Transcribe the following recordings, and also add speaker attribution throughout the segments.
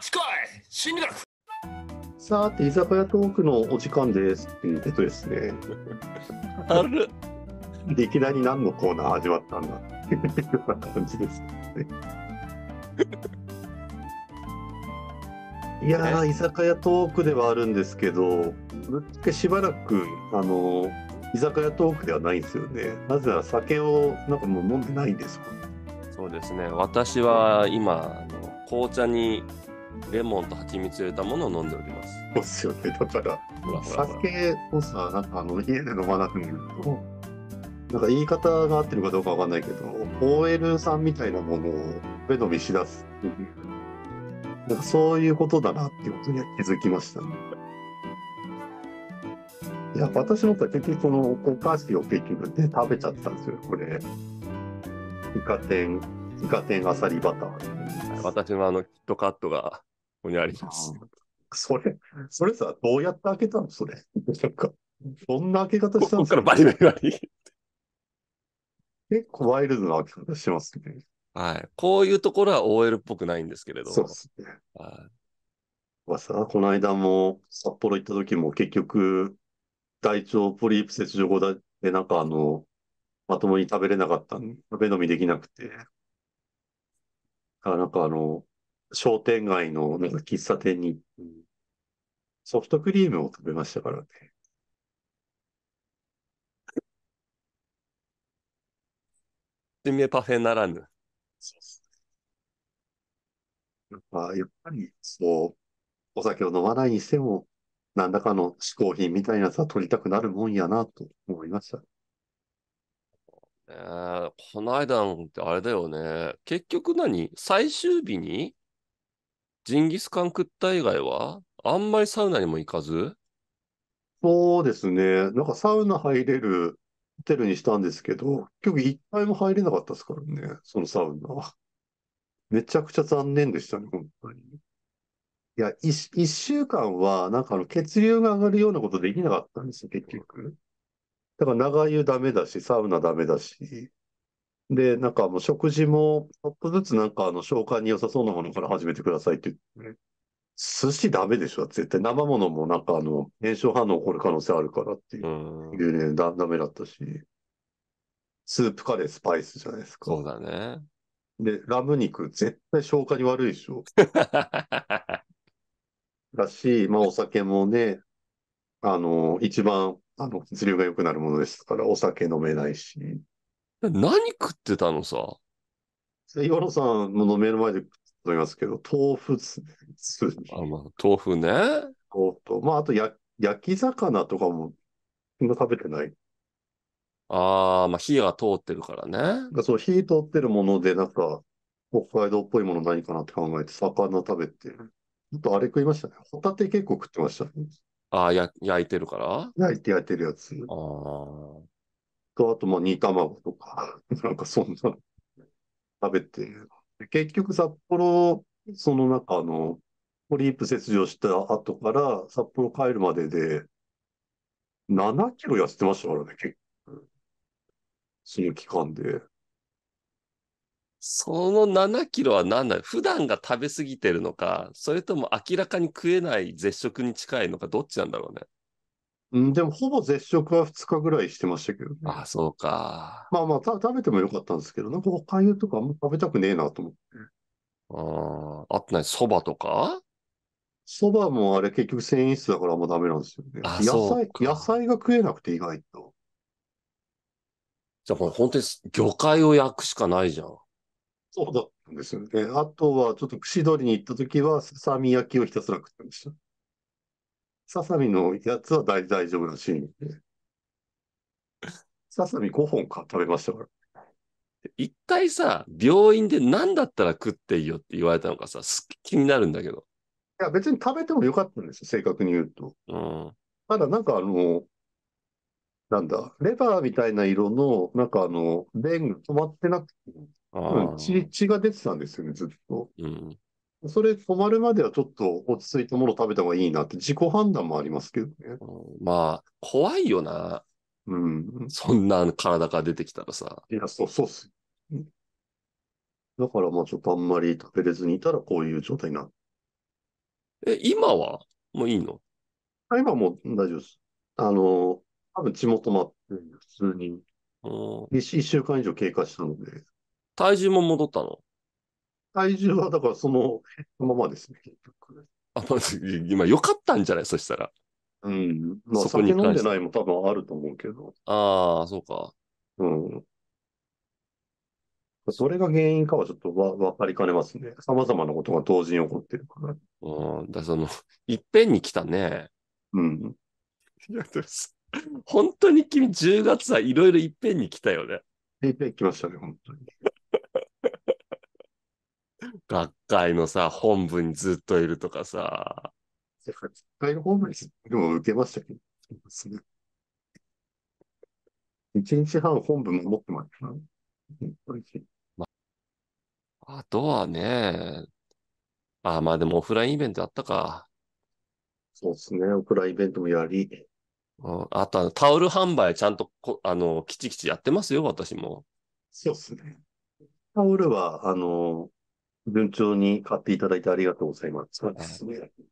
Speaker 1: 近い心理学さて居酒屋トークのお時間ですっていうことですねあるいきなり何のコーナー始まったんだっていうような感じですねいや居酒屋トークではあるんですけどぶっちけしばらくあの居酒屋トークではないんですよねなぜなら酒をなんかもう飲んでないんですそうですね私は今あの紅茶にレモンと蜂蜜を入れたものを飲んでおります。そうですよね。だから、ほらほらほら酒をさ、なんかあの家で飲まなくなると、なんか言い方が合ってるかどうかわかんないけど、OL さんみたいなものを目伸びしだすっていう、なんかそういうことだなっていうことには気づきましたね。いや、私とは結局このお菓子を結局ね、食べちゃったんですよ、これ。イカ天、イカ天あさりバター。私のあのキットカットがここにあります。それ、それさ、どうやって開けたのそれ。なんか、どんな開け方したんすかバリバリバリ。結構ワイルドな開け方しますね。はい。こういうところは OL っぽくないんですけれど。そうですね。はい。まあさ、この間も札幌行った時も結局、大腸ポリープ切除後だで、なんかあの、まともに食べれなかった食べ飲みできなくて。なんかあの、商店街のなんか喫茶店に、ソフトクリームを食べましたからね。ジンパフェならぬ。そうですね。やっぱり、そう、お酒を飲まないにしても、何らかの嗜好品みたいなやつは取りたくなるもんやなと思いました。ええ、この間あれだよね。結局何最終日にジンギスカン食った以外は、あんまりサウナにも行かずそうですね。なんかサウナ入れるホテルにしたんですけど、結局一回も入れなかったですからね、そのサウナ。めちゃくちゃ残念でしたね、本当に。いや、一、週間は、なんかあの、血流が上がるようなことできなかったんですよ、結局。だから長湯ダメだし、サウナダメだし、で、なんかもう食事も、ちょっとずつなんかあの消化に良さそうなものから始めてくださいって言って、寿司ダメでしょ絶対生ものもなんかあの、炎症反応起こる可能性あるからっていう。牛ね、だ、ダメだったし。スープカレースパイスじゃないですか。そうだね。で、ラム肉絶対消化に悪いでしょ。だし、まあお酒もね、あの、一番、あの、血流が良くなるものですから、お酒飲めないし。何食ってたのさ。岩野さんの目の前で食ってますけど、豆腐すあまあ、豆腐ね。豆腐と、まあ、あとや焼き魚とかも、今食べてない。ああ、まあ、火が通ってるからね。そう、火通ってるもので、なんか、北海道っぽいもの何かなって考えて、魚食べて、あとあれ食いましたね。ホタテ結構食ってましたね。ああ、焼いてるから焼いて焼いてるやつ。ああ。と、あと、まあ、煮卵とか、なんかそんな、食べて、結局札幌、その中の、ポリープ切除した後から、札幌帰るまでで、7キロ痩せてましたからね、結構。その期間で。その7キロは何なの普段が食べ過ぎてるのか、それとも明らかに食えない絶食に近いのか、どっちなんだろうね。うん、でも、ほぼ絶食は2日ぐらいしてましたけどね。ああ、そうか。まあまあた、食べてもよかったんですけど、なんかおかゆとかあんま食べたくねえなと思って。ああ、あってない、蕎麦とか蕎麦もあれ結局繊維質だからあんまダメなんですよね。あ野菜、野菜が食えなくて意外と。じゃあ、本当に魚介を焼くしかないじゃん。そうだったんですよね。あとは、ちょっと串取りに行った時は、ささみ焼きをひたすら食ってました。ささみのやつは大大丈夫らしいんで。ささみ5本か食べましたから。一回さ、病院で何だったら食っていいよって言われたのかさ、気になるんだけど。いや、別に食べてもよかったんですよ、正確に言うと。うん、ただ、なんかあの、なんだ、レバーみたいな色の、なんかあの、便が止まってなくて、血血が出てたんですよね、ずっと。うん、それ止まるまではちょっと落ち着いたもの食べた方がいいなって自己判断もありますけどね。まあ、怖いよな。うん。そんな体から出てきたらさ。いや、そう、そうっす。だからまあちょっとあんまり食べれずにいたらこういう状態になえ、今はもういいの今も大丈夫です。あの、多分血も止まって、普通に。1, 1週間以上経過したので。体重も戻ったの体重はだからそのままですね、結局。あ、まあ、今良かったんじゃないそしたら。うん。まあ、そこに飲んでないも多分あると思うけど。ああ、そうか。うん。それが原因かはちょっとわ分かりかねますね。様々なことが同時に起こってるから。うん。だその、いっぺんに来たね。うん。いや、で本当に君10月はいろいろいっぺんに来たよね。いっぺん来ましたね、本当に。学会のさ、本部にずっといるとかさ。学会の本部にでも受けましたけど、そ1日半本部守ってましたまあ。とはね、あ、まあでもオフラインイベントやったか。そうですね、オフラインイベントもやり。あとタオル販売ちゃんとこ、あの、きちきちやってますよ、私も。そうですね。タオルは、あの、順調に買っていただいてありがとうございます。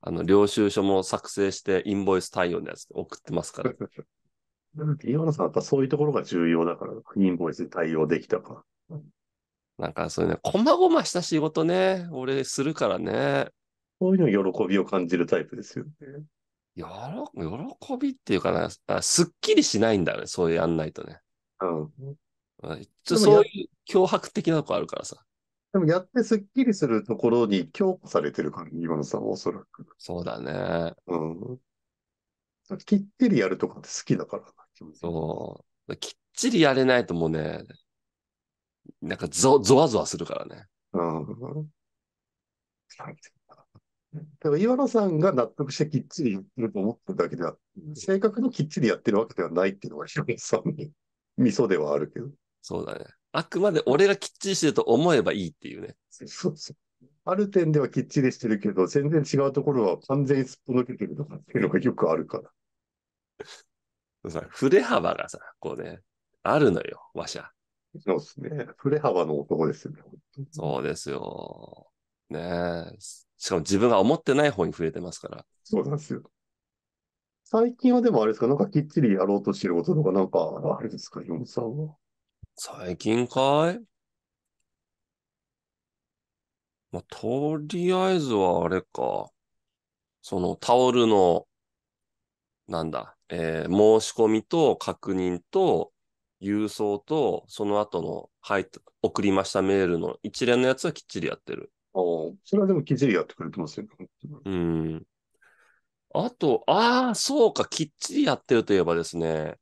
Speaker 1: あの、領収書も作成して、インボイス対応のやつ送ってますから。岩 野さん、やっぱそういうところが重要だから、インボイス対応できたか。なんかそういうね、こまごました仕事ね、俺するからね。そういうの喜びを感じるタイプですよね。よろ、喜びっていうかな、すっきりしないんだよね、そういうやんないとね。うん。そういう脅迫的なとこあるからさ。でもやってすっきりするところに強化されてる感じ、今のさんはおそらく。そうだね。うん。きっちりやるとかって好きだからな、そう。きっちりやれないともうね、なんかゾゾワゾワするからね。うん。だから岩野さんが納得してきっちりやってると思ってるだけでは、正確にきっちりやってるわけではないっていうのが、岩野さんに、味噌ではあるけど。そうだね。あくまで俺がきっちりしてると思えばいいっていうね。そうそう。ある点ではきっちりしてるけど、全然違うところは完全にすっぽ抜けてるとかっていうのがよくあるから。さ、触れ幅がさ、こうね、あるのよ、しゃ。そうですね。振れ幅の男ですよね。そうですよ。ねえ。しかも自分が思ってない方に触れてますから。そうなんですよ。最近はでもあれですか、なんかきっちりやろうとしてることとかなんかあれですか、ヨンさんは。最近かいまあ、とりあえずはあれか。そのタオルの、なんだ、えー、申し込みと確認と郵送と、その後の入っ送りましたメールの一連のやつはきっちりやってる。ああ、それはでもきっちりやってくれてますよね。うん。あと、ああ、そうか、きっちりやってるといえばですね、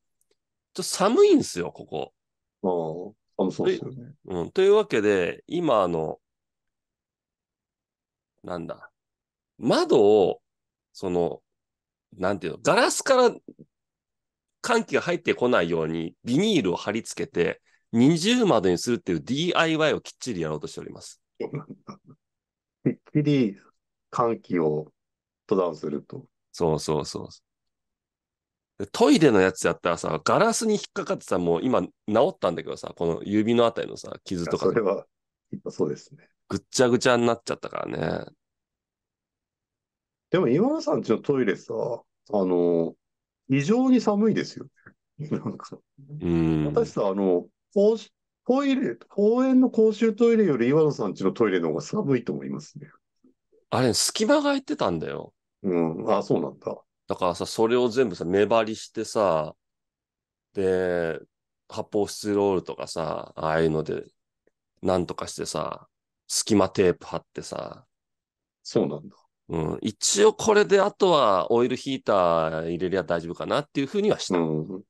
Speaker 1: ちょっと寒いんですよ、ここ。ああ、そうですよね。うん。というわけで、今、あの、なんだ。窓を、その、なんていうの、ガラスから寒気が入ってこないようにビニールを貼り付けて、二重窓にするっていう DIY をきっちりやろうとしております。びっくり換気を登山すると。そうそうそう。トイレのやつやったらさ、ガラスに引っかかってさ、もう今治ったんだけどさ、この指のあたりのさ、傷とか。それは、そうですね。ぐっちゃぐちゃになっちゃったからね。でも今田さんちのトイレさ、あの、異常に寒いですよね。なんか。うん。私さ、あの、公トイレ、公園の公衆トイレより岩野さんちのトイレの方が寒いと思いますね。あれ、隙間が空いてたんだよ。うん。あ、そうなんだ。だからさ、それを全部さ、目張りしてさ、で、発泡スチロールとかさ、ああいうので、なんとかしてさ、隙間テープ貼ってさ。そうなんだ。うん。一応これで、あとはオイルヒーター入れりゃ大丈夫かなっていうふうにはした。うん。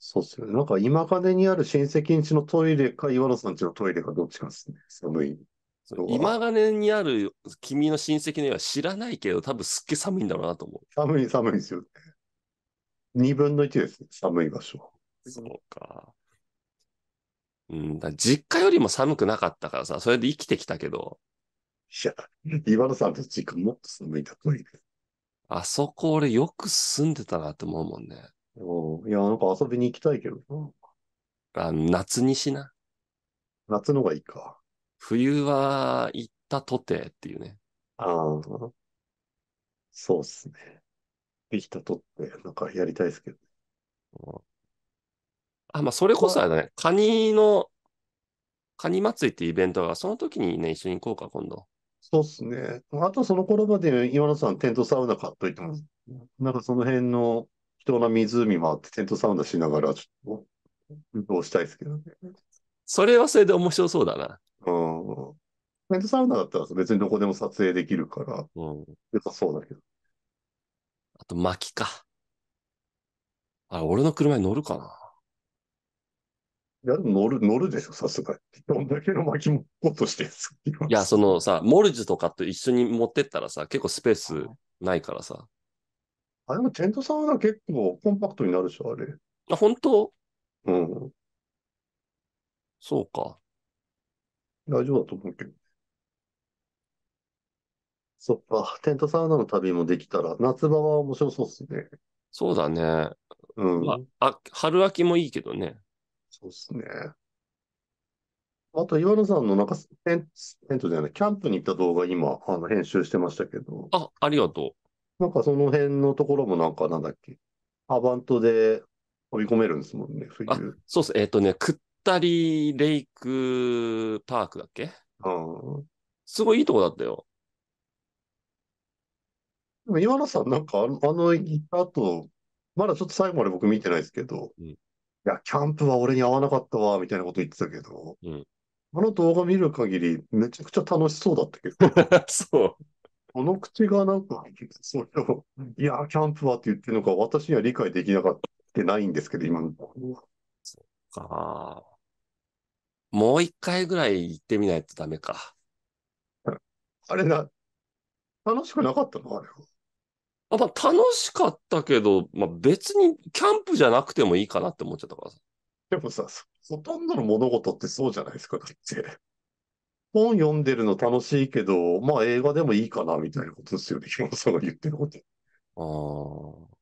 Speaker 1: そうっすよね。なんか今金にある親戚んちのトイレか、岩野さんちのトイレかどっちかっすね。寒い。今金にある君の親戚の家は知らないけど、多分すっげえ寒いんだろうなと思う。寒い、寒いですよね。2分の1です、ね、寒い場所。そうか。うん、だ実家よりも寒くなかったからさ、それで生きてきたけど。いや、岩野さんと実家もっと寒いだといいあそこ俺よく住んでたなって思うもんね。いや、なんか遊びに行きたいけどな。あ夏にしな。夏のがいいか。冬は行ったとてっていうね。ああ、そうっすね。できたとって、なんかやりたいですけど、ね。あ、まあ、それこそあれだね、カニの、カニ祭りってイベントが、その時にね、一緒に行こうか、今度。そうっすね。あと、その頃まで今野さん、テントサウナ買っといても、なんかその辺の人の湖回ってテントサウナしながら、ちょっと、運動したいですけどね。それはそれで面白そうだな。うん。テントサウナだったら別にどこでも撮影できるから、うん。良さそうだけど。あと、薪か。あれ、俺の車に乗るかな。いや、乗る、乗るでしょ、さすがに。どんだけの巻きもっとしていいや、そのさ、モルジュとかと一緒に持ってったらさ、結構スペースないからさ。あ、でもテントサウナ結構コンパクトになるでしょ、あれ。あ、本当うん。そうか。大丈夫だと思うけど。そっか、テントサウナの旅もできたら、夏場は面白そうっすね。そうだね。うん。まあ、春秋もいいけどね。そうっすね。あと、岩野さんのなんかテン、トじゃない、キャンプに行った動画今、あの、編集してましたけど、あ、ありがとう。なんかその辺のところもなんかなんだっけ、アバントで追い込めるんですもんね、あ冬。、そうっす。えっ、とね、くっタリーレイクパークだっけうん。すごいいいとこだったよ。でも今野さん、なんかあの、あの行った後、まだちょっと最後まで僕見てないですけど、うん、いや、キャンプは俺に合わなかったわ、みたいなこと言ってたけど、うん、あの動画見る限り、めちゃくちゃ楽しそうだったけど。そう。この口がなんか、それを、いや、キャンプはって言ってるのか、私には理解できなかったないんですけど、今のところは。もう一回ぐらい行ってみないとダメか。あれな、楽しくなかったのあれは。あまあ、楽しかったけど、まあ、別にキャンプじゃなくてもいいかなって思っちゃったからさ。でもさ、ほとんどの物事ってそうじゃないですか、だって。本読んでるの楽しいけど、まあ映画でもいいかな、みたいなことですよね、ヒさんが言ってること。ああ。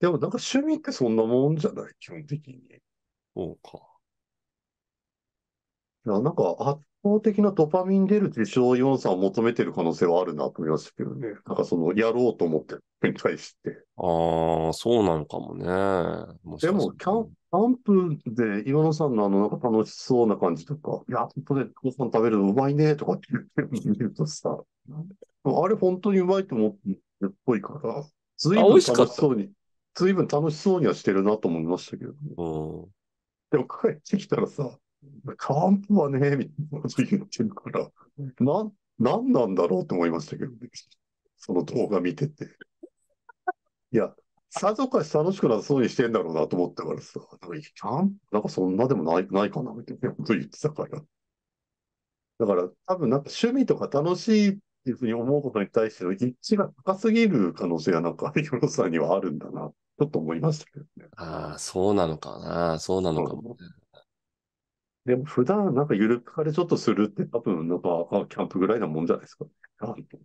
Speaker 1: でもなんか趣味ってそんなもんじゃない、基本的に。そうか。いや、なんか圧倒的なドパミン出る自称要素を求めてる可能性はあるなと思いましたけどね。なんかその、やろうと思ってるに対して。ああ、そうなのかもね。もしでも、キャン、キャンプで岩野さんのあの、なんか楽しそうな感じとか、いや、本当ね、ご飯食べるのうまいね、とかって言ってるとさ、あれ本当にうまいと思ってるっぽいから、ずいぶん楽しそうに、ずいぶん楽しそうにはしてるなと思いましたけどね。うんでも帰ってきたらさ、ンプはね、みたいなこと言ってるから、な、なんなんだろうと思いましたけどね。その動画見てて。いや、さぞかし楽しくなさそうにしてんだろうなと思ったからさ、なんか、なんかそんなでもない、ないかな、みたいなこと言ってたから。だから多分なんか趣味とか楽しいっていうふうに思うことに対しての一致が高すぎる可能性がなんか、ヒロさんにはあるんだな。ちょっと思いましたけどね。ああ、そうなのかな。そうなのかも、でも普段なんか緩くかれちょっとするって多分なんか、キャンプぐらいなもんじゃないですか、ね。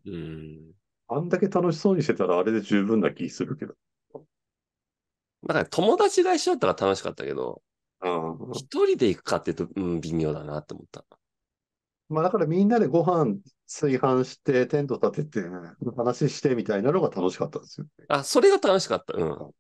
Speaker 1: うん。あんだけ楽しそうにしてたらあれで十分な気するけど。なん友達が一緒だったら楽しかったけど、一、うん、人で行くかって言うと、うん、微妙だなって思った。まあだからみんなでご飯炊飯して、テント立てて、話してみたいなのが楽しかったんですよ、ね。あ、それが楽しかった。うん。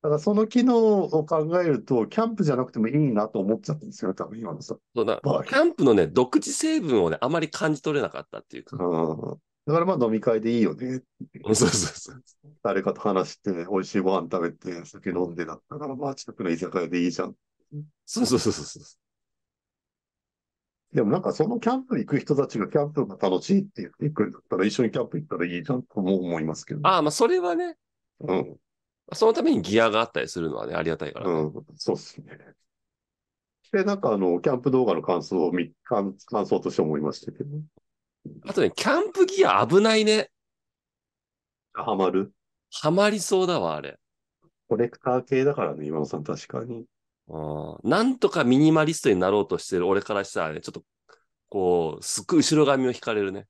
Speaker 1: だからその機能を考えると、キャンプじゃなくてもいいなと思っちゃったんですよ、多分今のさ。そうだ、キャンプのね、独自成分をね、あまり感じ取れなかったっていうか。うんだからまあ飲み会でいいよね。そうそうそう。誰かと話して、美味しいご飯食べて、酒飲んでだったら、まあ近くの居酒屋でいいじゃん。そうそうそうそう。でもなんかそのキャンプ行く人たちがキャンプが楽しいって言って行くんだったら、一緒にキャンプ行ったらいいじゃんとも思いますけど、ね。ああ、まあそれはね。うん。そのためにギアがあったりするのはね、ありがたいから。うん、そうですね。で、なんかあの、キャンプ動画の感想をみ感、感想として思いましたけど。あとね、キャンプギア危ないね。はまるはまりそうだわ、あれ。コレクター系だからね、今野さん確かに。あなんとかミニマリストになろうとしてる俺からしたらね、ちょっと、こう、すっごい後ろ髪を引かれるね。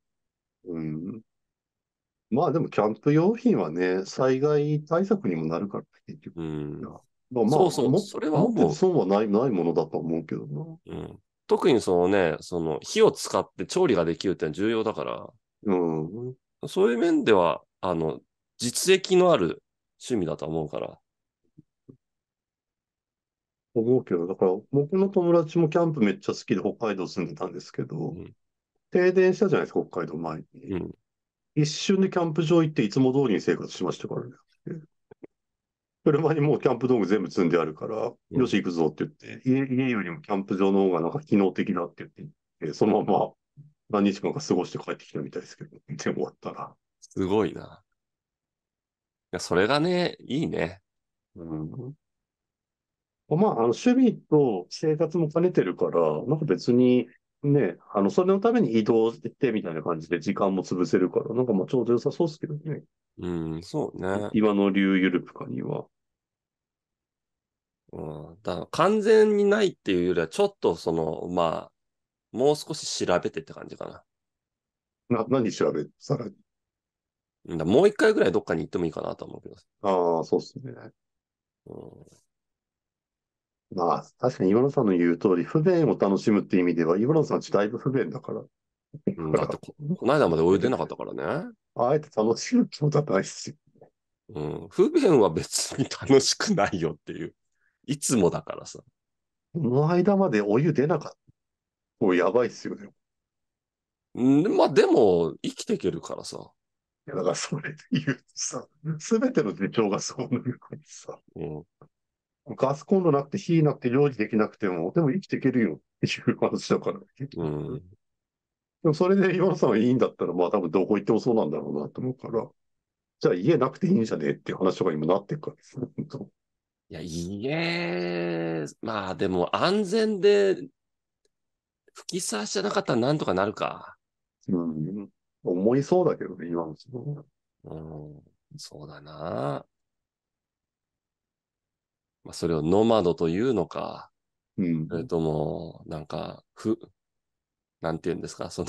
Speaker 1: うん。まあでもキャンプ用品はね、災害対策にもなるから、結局。うん。まあ、そうそう、それはほう。損はないないものだと思うけどな。うん。特にそのね、その火を使って調理ができるって重要だから、うん。そういう面では、あの、実益のある趣味だと思うから。思うけど、だから、僕の友達もキャンプめっちゃ好きで北海道住んでたんですけど、停電したじゃないですか、北海道前に。うん、一瞬でキャンプ場行っていつも通りに生活しましたからね。車にもうキャンプ道具全部積んであるから、よし行くぞって言って家、家よりもキャンプ場の方がなんか機能的だって言って、そのまま何日間か過ごして帰ってきたみたいですけど、で終わったら。すごいな。いや、それがね、いいね。うん。まあ、あの趣味と生活も兼ねてるから、なんか別にね、あの、それのために移動してみたいな感じで時間も潰せるから、なんかまあちょうど良さそうですけどね。うん、そうね。今の流ゆるぷかには。うん、だから完全にないっていうよりは、ちょっとその、まあ、もう少し調べてって感じかな。な、何調べさらに。だもう一回ぐらいどっかに行ってもいいかなと思うけど。ああ、そうっすね。うんまあ、確かに岩野さんの言う通り、不便を楽しむっていう意味では、岩野さんちだいぶ不便だから。うん、だってこ、この間まで泳いでなかったからね。あえて楽しむ気持ちはないっすよ、うん。不便は別に楽しくないよっていう。いつもだからさ。この間までお湯出なかった。もうやばいっすよね。うん、まあでも、生きていけるからさ。いや、だからそれで言うとさ、すべての事情がそうなるからさ。うん。ガスコンロなくて火なくて料理できなくても、でも生きていけるよっていう話だから。うん。でもそれで岩野さんはいいんだったら、まあ多分どこ行ってもそうなんだろうなと思うから、じゃあ家なくていいんじゃねっていう話とか今なっていくわけですいや、家、まあでも安全で、吹き刺しじゃなかったらなんとかなるか。うん。思いそうだけどね、今の人。うん。そうだな。まあ、それをノマドというのか、うん、それとも、なんか、ふ、なんて言うんですか、そ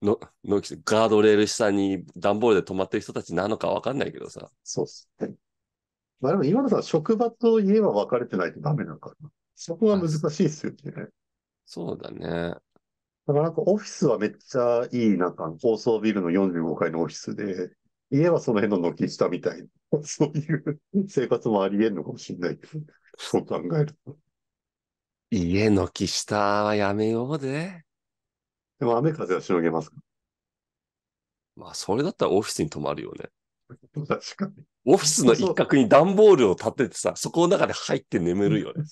Speaker 1: のの、の、ガードレール下に段ボールで止まってる人たちなのかわかんないけどさ。そうっすね。まあでも今のさ、職場と家は分かれてないとダメなのかな。そこは難しいっすよね。そうだね。だからなんかオフィスはめっちゃいい、なんか高層ビルの45階のオフィスで、家はその辺の軒下みたいな、そういう生活もあり得るのかもしれない。そう考えると。家軒下はやめようで。でも雨風はしのげますかまあ、それだったらオフィスに泊まるよね。確かに。オフィスの一角に段ボールを立ててさ、そこの中で入って眠るよね。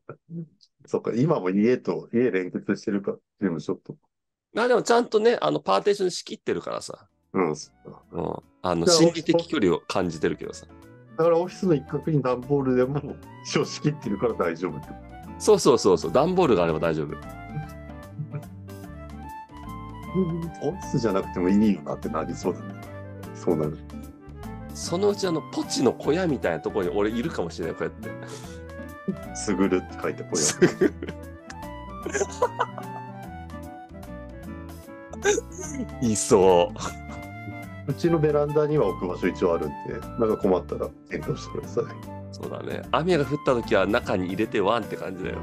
Speaker 1: そっか、今も家と、家連結してるか、事務所と。まあでもちゃんとね、あの、パーテーション仕切ってるからさ。うん、うん、あの心理的距離を感じてるけどさだからオフィスの一角に段ボールでも書し切ってるから大丈夫ってそうそうそうそう段ボールがあれば大丈夫 オフィスじゃなくてもいいよなってなりそうだねそうなるそのうちあのポチの小屋みたいなところに俺いるかもしれないこうやって「すぐる」って書いて小屋いそう。うちのベランダには置く場所一応あるんでなんか困ったら検討してくださいそうだね雨が降った時は中に入れてワンって感じだよ